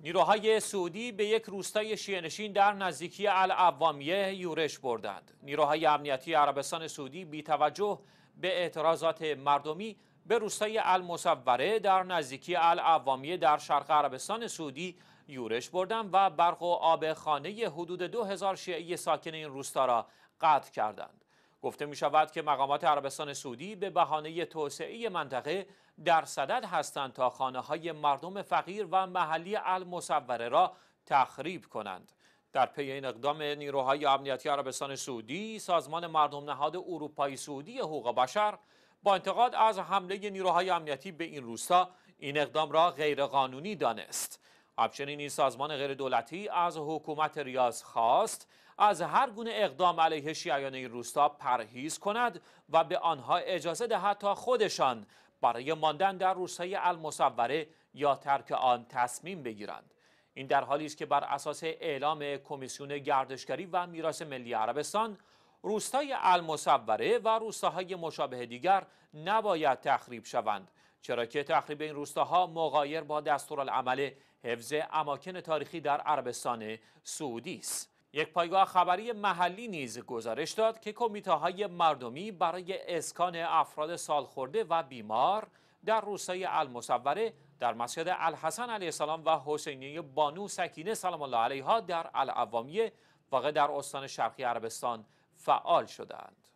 نیروهای سعودی به یک روستای شیعنشین در نزدیکی العوامیه یورش بردند. نیروهای امنیتی عربستان سعودی بی توجه به اعتراضات مردمی به روستای المصوره در نزدیکی العوامیه در شرق عربستان سعودی یورش بردند و برق و آب خانه حدود 2000 شیعی ساکن این روستا را قطع کردند. گفته می شود که مقامات عربستان سعودی به بهانه توسعه منطقه در صدد هستند تا خانه های مردم فقیر و محلی المصوره را تخریب کنند. در پی این اقدام نیروهای امنیتی عربستان سعودی، سازمان مردم نهاد اروپایی سعودی حقوق بشر با انتقاد از حمله نیروهای امنیتی به این روستا این اقدام را غیرقانونی دانست. همچنین این سازمان غیر دولتی از حکومت ریاض خواست از هر گونه اقدام علیه شیعیان این روستا پرهیز کند و به آنها اجازه دهد تا خودشان برای ماندن در روستای المصوره یا ترک آن تصمیم بگیرند این در حالی است که بر اساس اعلام کمیسیون گردشگری و میراث ملی عربستان روستای المصوره و روستاهای مشابه دیگر نباید تخریب شوند چرا که تخریب این روستاها مغایر با دستورالعمل حفظ اماکن تاریخی در عربستان سعودی است یک پایگاه خبری محلی نیز گزارش داد که کمیته‌های مردمی برای اسکان افراد سالخورده و بیمار در روستای المصوره در مسجد الحسن علیه السلام و حسینیه بانو سکینه سلام الله علیها در العوامیه واقع در استان شرقی عربستان فعال شدند.